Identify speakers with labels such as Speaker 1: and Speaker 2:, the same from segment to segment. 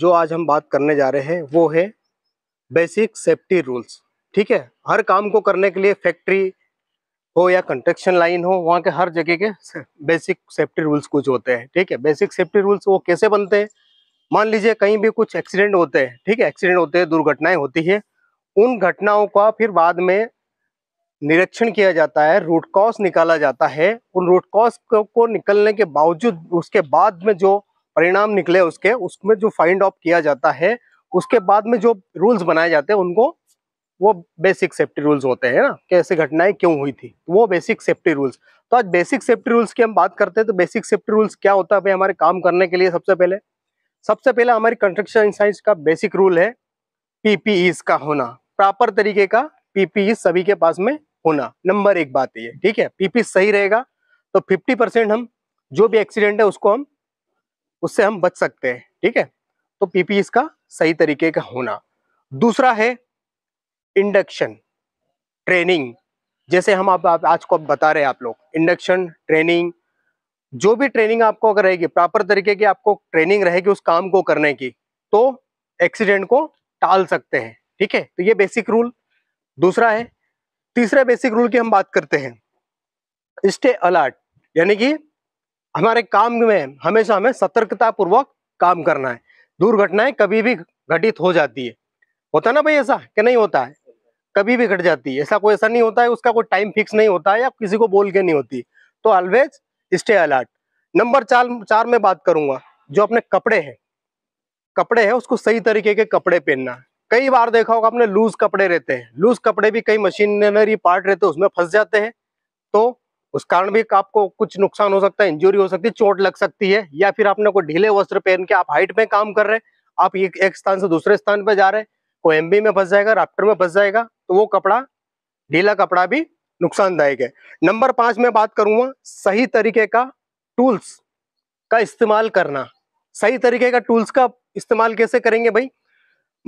Speaker 1: जो आज हम बात करने जा रहे हैं वो है बेसिक सेफ्टी रूल्स ठीक है हर काम को करने के लिए फैक्ट्री हो या कंस्ट्रक्शन लाइन हो वहाँ के हर जगह के बेसिक सेफ्टी रूल्स कुछ होते हैं ठीक है बेसिक सेफ्टी रूल्स वो कैसे बनते हैं मान लीजिए कहीं भी कुछ एक्सीडेंट होते हैं ठीक है एक्सीडेंट होते हैं दुर्घटनाएं होती है उन घटनाओं का फिर बाद में निरीक्षण किया जाता है रूटकॉस निकाला जाता है उन रूटकॉस को निकलने के बावजूद उसके बाद में जो परिणाम निकले उसके उसमें जो फाइंड ऑफ किया जाता है उसके बाद में जो रूल्स बनाए जाते हैं उनको वो बेसिक सेफ्टी रूल्स होते हैं ना कि ऐसी घटनाएं क्यों हुई थी वो बेसिक सेफ्टी रूल्स तो आज बेसिक सेफ्टी रूल्स की हम बात करते हैं तो बेसिक सेफ्टी रूल्स क्या होता है भाई हमारे काम करने के लिए सबसे पहले सबसे पहले हमारे कंस्ट्रक्शन साइंस का बेसिक रूल है पीपीईज का होना प्रॉपर तरीके का पीपीई सभी के पास में होना नंबर एक बात ये ठीक है पीपी सही रहेगा तो फिफ्टी हम जो भी एक्सीडेंट है उसको हम उससे हम बच सकते हैं ठीक है तो पीपी इसका सही तरीके का होना दूसरा है इंडक्शन ट्रेनिंग जैसे हम आप, आप आज को बता रहे हैं आप लोग इंडक्शन ट्रेनिंग जो भी ट्रेनिंग आपको अगर रहेगी प्रॉपर तरीके की आपको ट्रेनिंग रहेगी उस काम को करने की तो एक्सीडेंट को टाल सकते हैं ठीक है तो ये बेसिक रूल दूसरा है तीसरा बेसिक रूल की हम बात करते हैं स्टे अलर्ट यानी कि हमारे काम में हमेशा हमें सतर्कता पूर्वक काम करना है दुर्घटनाएं कभी भी घटित हो जाती है होता है ना भाई ऐसा कि नहीं होता है कभी भी घट जाती है ऐसा कोई ऐसा नहीं होता है उसका कोई टाइम फिक्स नहीं होता है या किसी को बोल के नहीं होती तो ऑलवेज स्टे अलर्ट नंबर चार चार में बात करूंगा जो अपने कपड़े हैं कपड़े हैं उसको सही तरीके के कपड़े पहनना कई बार देखा होगा अपने लूज कपड़े रहते हैं लूज कपड़े भी कई मशीनरी पार्ट रहते हैं उसमें फंस जाते हैं तो उस कारण भी आपको कुछ नुकसान हो सकता है इंजुरी हो सकती है चोट लग सकती है या फिर आपने कोई ढीले वस्त्र पहन के आप हाइट में काम कर रहे हैं आप एक, एक स्थान से दूसरे स्थान पर जा रहे हैं कोई एम में फंस जाएगा राफ्टर में फंस जाएगा तो वो कपड़ा ढीला कपड़ा भी नुकसानदायक है नंबर पांच में बात करूंगा सही तरीके का टूल्स का इस्तेमाल करना सही तरीके का टूल्स का इस्तेमाल कैसे करेंगे भाई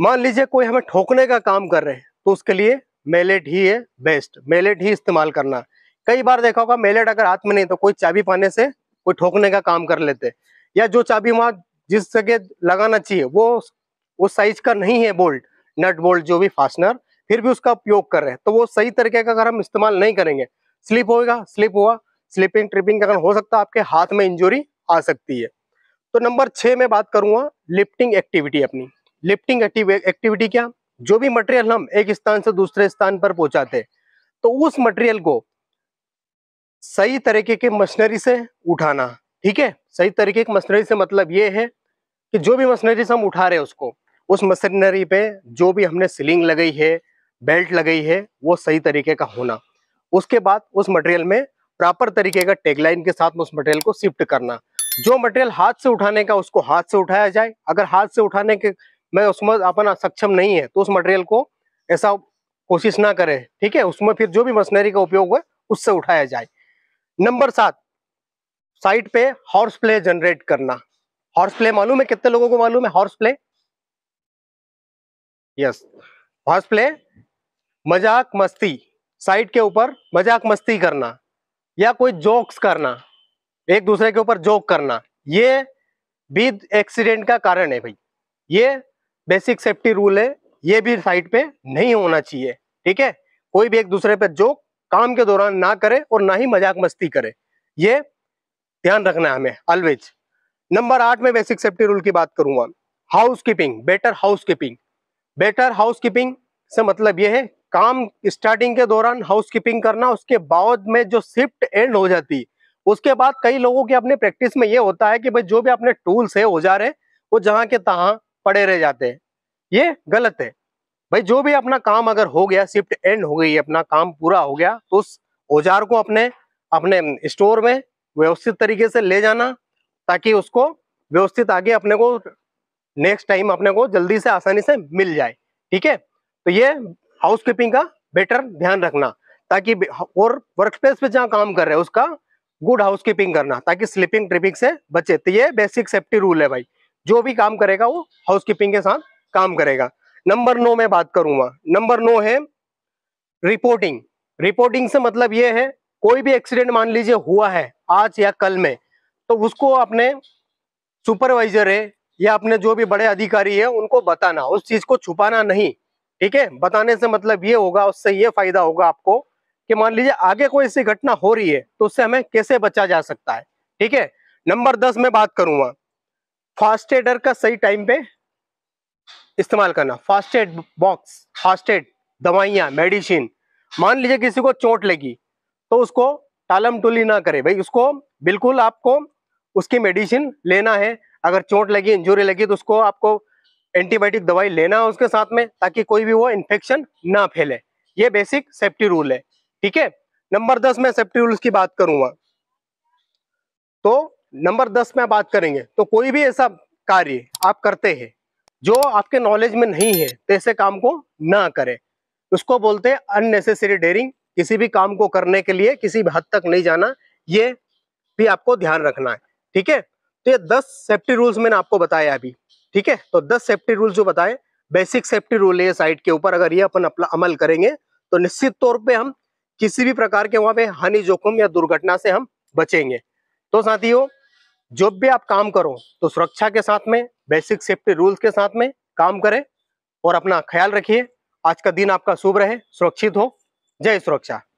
Speaker 1: मान लीजिए कोई हमें ठोकने का काम कर रहे हैं तो उसके लिए मेलेट ही है बेस्ट मेलेट ही इस्तेमाल करना कई बार देखा होगा मेलेट अगर हाथ में नहीं तो कोई चाबी पाने से कोई ठोकने का काम कर लेते या जो चाबी वहां जिस जगह लगाना चाहिए वो उस साइज का नहीं है बोल्ट नट बोल्ट जो भी फास्टनर फिर भी उसका उपयोग कर रहे हैं तो वो सही तरीके का अगर हम इस्तेमाल नहीं करेंगे स्लिप होगा स्लिप हुआ स्लिपिंग ट्रिपिंग का हो सकता है आपके हाथ में इंजुरी आ सकती है तो नंबर छह में बात करूंगा लिफ्टिंग एक्टिविटी अपनी लिफ्टिंग एक्टिविटी क्या जो भी मटेरियल हम एक स्थान से दूसरे स्थान पर पहुंचाते तो उस मटेरियल को सही तरीके के मशीनरी से उठाना ठीक है सही तरीके की मशीनरी से मतलब ये है कि जो भी मशीनरी से हम उठा रहे हैं उसको उस मशीनरी पे जो भी हमने सीलिंग लगाई है बेल्ट लगाई है वो सही तरीके का होना उसके बाद उस मटेरियल में प्रॉपर तरीके का टेगलाइन के साथ उस मटेरियल को शिफ्ट करना जो मटेरियल हाथ से उठाने का उसको हाथ से उठाया जाए अगर हाथ से उठाने के में उसमें अपन सक्षम नहीं है तो उस मटेरियल को ऐसा कोशिश ना करें ठीक है उसमें फिर जो भी मशीनरी का उपयोग है उससे उठाया जाए नंबर सात साइट पे हॉर्स प्ले जनरेट करना हॉर्स प्ले मालूम है कितने लोगों को मालूम है horse play yes horse play मजाक मस्ती साइट के ऊपर मजाक मस्ती करना या कोई जोक्स करना एक दूसरे के ऊपर जोक करना ये भी एक्सीडेंट का कारण है भाई ये बेसिक सेफ्टी रूल है ये भी साइट पे नहीं होना चाहिए ठीक है कोई भी एक दूसरे पर जोक काम के दौरान ना करें और ना ही मजाक मस्ती करें ये ध्यान रखना है हमें ऑलवेज नंबर आठ में बेसिक सेफ्टी रूल की बात करूंगा housekeeping better housekeeping better housekeeping से मतलब ये है काम स्टार्टिंग के दौरान हाउस कीपिंग करना उसके बाद में जो शिफ्ट एंड हो जाती है उसके बाद कई लोगों के अपने प्रैक्टिस में ये होता है कि भाई जो भी अपने टूल्स है औजार है वो जहाँ के तहाँ पड़े रह जाते हैं ये गलत है भाई जो भी अपना काम अगर हो गया शिफ्ट एंड हो गई अपना काम पूरा हो गया तो उस औजार को अपने अपने स्टोर में व्यवस्थित तरीके से ले जाना ताकि उसको व्यवस्थित आगे अपने को नेक्स्ट टाइम अपने को जल्दी से आसानी से मिल जाए ठीक है तो ये हाउस कीपिंग का बेटर ध्यान रखना ताकि और वर्क स्पेस पे जहाँ काम कर रहे हैं उसका गुड हाउस कीपिंग करना ताकि स्लिपिंग ट्रिपिंग से बचे तो ये बेसिक सेफ्टी रूल है भाई जो भी काम करेगा वो हाउस कीपिंग के साथ काम करेगा नंबर नौ में बात करूंगा नंबर नौ है रिपोर्टिंग रिपोर्टिंग से मतलब ये है कोई भी एक्सीडेंट मान लीजिए हुआ है आज या कल में तो उसको अपने सुपरवाइजर है या अपने जो भी बड़े अधिकारी है उनको बताना उस चीज को छुपाना नहीं ठीक है बताने से मतलब ये होगा उससे ये फायदा होगा आपको कि मान लीजिए आगे कोई ऐसी घटना हो रही है तो उससे हमें कैसे बचा जा सकता है ठीक है नंबर दस में बात करूंगा फास्ट एडर का सही टाइम पे इस्तेमाल करना first aid box first aid दवाइयाँ मेडिसिन मान लीजिए किसी को चोट लगी तो उसको टालम टुली ना करे भाई उसको बिल्कुल आपको उसकी मेडिसिन लेना है अगर चोट लगी इंजुरी लगी तो उसको आपको एंटीबायोटिक दवाई लेना है उसके साथ में ताकि कोई भी वो इन्फेक्शन ना फैले ये बेसिक सेफ्टी रूल है ठीक है नंबर दस में सेफ्टी रूल्स की बात करूंगा तो नंबर दस में बात करेंगे तो कोई भी ऐसा कार्य आप करते हैं जो आपके नॉलेज में नहीं है तैसे तो काम को ना करें उसको बोलते हैं अननेसेसरी डेयरिंग किसी भी काम को करने के लिए किसी भी हद तक नहीं जाना ये भी आपको ध्यान रखना है ठीक है तो ये दस सेफ्टी रूल्स मैंने आपको बताया अभी ठीक है तो दस सेफ्टी रूल्स जो बताए बेसिक सेफ्टी रूल है साइट के ऊपर अगर ये अपन अपना अमल करेंगे तो निश्चित तौर पे हम किसी भी प्रकार के वहां पे हानि जोखिम या दुर्घटना से हम बचेंगे तो साथियों जो भी आप काम करो तो सुरक्षा के साथ में बेसिक सेफ्टी रूल्स के साथ में काम करें और अपना ख्याल रखिए आज का दिन आपका शुभ रहे सुरक्षित हो जय सुरक्षा